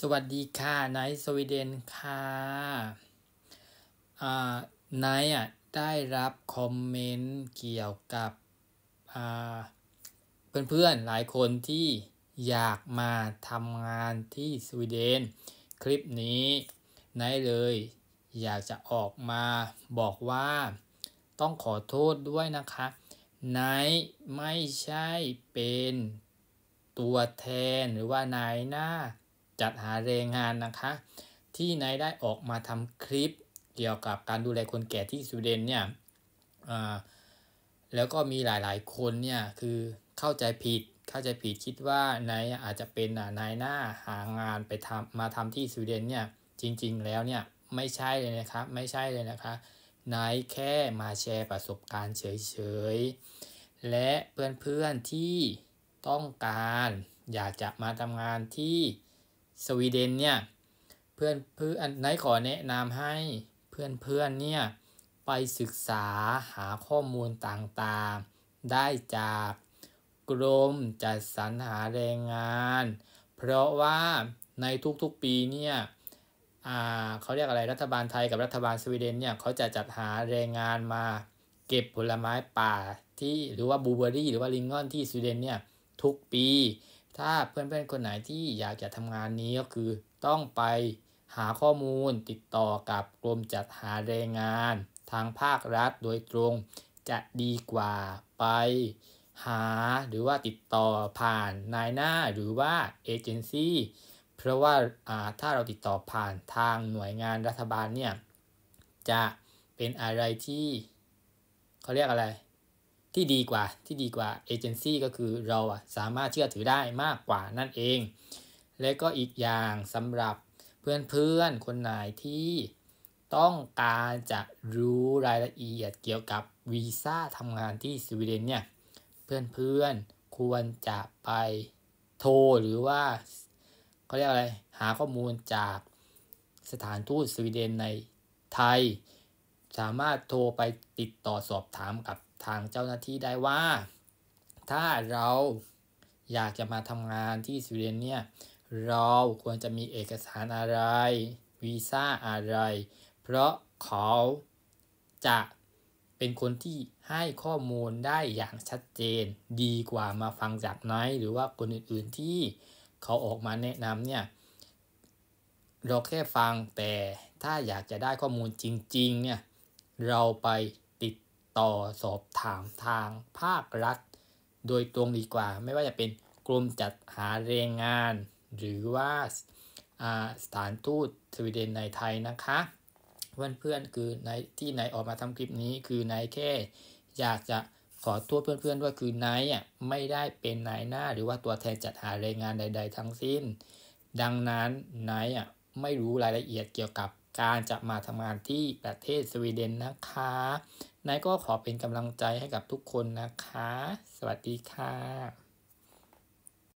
สวัสดีค่ะนายสวีเดนค่ะานายอ่ะได้รับคอมเมนต์เกี่ยวกับเพื่อนๆ หลายคนที่อยากมาทำงานที่สวีเดน คลิปนี้นายเลยอยากจะออกมาบอกว่าต้องขอโทษด้วยนะคะนายไม่ใช่เป็นตัวแทนหรือว่านายหน้าจัดหาแรงงานนะคะ ที่นายได้ออกมาทำคลิปเกี่ยวกับการดูแลคนแก่ที่สวีเดนเนี่ยแล้วก็มีหลายๆคนเนี่ยคือเข้าใจผิด เข้าใจผิดคิดว่านายอาจจะเป็นนายหน้าหางานไปทำมาทำที่สวีเดนเนี่ยจริงๆแล้วเนี่ย ไม่ใช่เลยนะครับไม่ใช่เลยนะคะนายแค่มาแชร์ประสบการณ์เฉยๆและเพื่อนๆที่ต้องการอยากจะมาทำงานที่สวีเดนเนี่ยเพื่อนเพื่อนนหนขอแนะนำให้เพื่อนเพื่อนเนี่ยไปศึกษาหาข้อมูลต่างๆ ได้จากกรมจัดสรรหาแรงงาน เพราะว่าในทุกๆปีเนี่ยเขาเรียกอะไรรัฐบาลไทยกับรัฐบาลสวีเดนเนี่ยเขาจะจัดหาแรงงานมาเก็บผลไม้ป่าที่หรือว่าบูเบอรี่หรือว่าลิงกอนที่สวีเดนเนี่ยทุกปีถ้าเพื่อนๆคนไหนที่อยากจะทำงานนี้ก็คือต้องไปหาข้อมูลติดต่อกับกรมจัดหาแรงงาน ทางภาครัฐโดยตรงจะดีกว่าไปหาหรือว่าติดต่อผ่านนายหน้าหรือว่าเอเจนซี่เพราะว่าถ้าเราติดต่อผ่านทางหน่วยงานรัฐบาลเนี่ย จะเป็นอะไรที่เขาเรียกอะไรที่ดีกว่าที่ดีกว่าเอเจนซี่ก็คือเราสามารถเชื่อถือได้มากกว่านั่นเอง และก็อีกอย่างสำหรับเพื่อนๆคนไหนที่ต้องการจะรู้รายละเอียดเกี่ยวกับวีซ่าทำงานที่สวีเดนเนี่ยเพื่อนๆควรจะไปโทรหรือว่าเขาเรียกอะไรหาข้อมูลจากสถานทูตสวีเดนในไทยสามารถโทรไปติดต่อสอบถามกับทางเจ้าหน้าที่ได้ว่า ถ้าเราอยากจะมาทำงานที่สวีเดนเนี่ยเราควรจะมีเอกสารอะไรวีซ่าอะไร เพราะเขาจะเป็นคนที่ให้ข้อมูลได้อย่างชัดเจนดีกว่ามาฟังจากน้อยหรือว่าคนอื่นๆที่เขาออกมาแนะนำเนี่ยเราแค่ฟังแต่ถ้าอยากจะได้ข้อมูลจริงๆเนี่ยเราไปติดต่อสอบถามทางภาครัฐ โดยตรงดีกว่า ไม่ว่าจะเป็นกรมจัดหาแรงงาน หรือว่าสถานทูตสวีเดนในไทยนะคะเพื่อนเพื่อนคือในที่นายออกมาทำคลิปนี้คือนายแค่ อยากจะขอโทษเพื่อนเพื่อนว่าคือนายอ่ะไม่ได้เป็นนายหน้า หรือว่าตัวแทนจัดหาแรงงานใด ๆ ทั้งสิ้น ดังนั้นนายอ่ะไม่รู้รายละเอียดเกี่ยวกับการจะมาทำงานที่ประเทศสวีเดนนะคะนายก็ขอเป็นกำลังใจให้กับทุกคนนะคะ สวัสดีค่ะ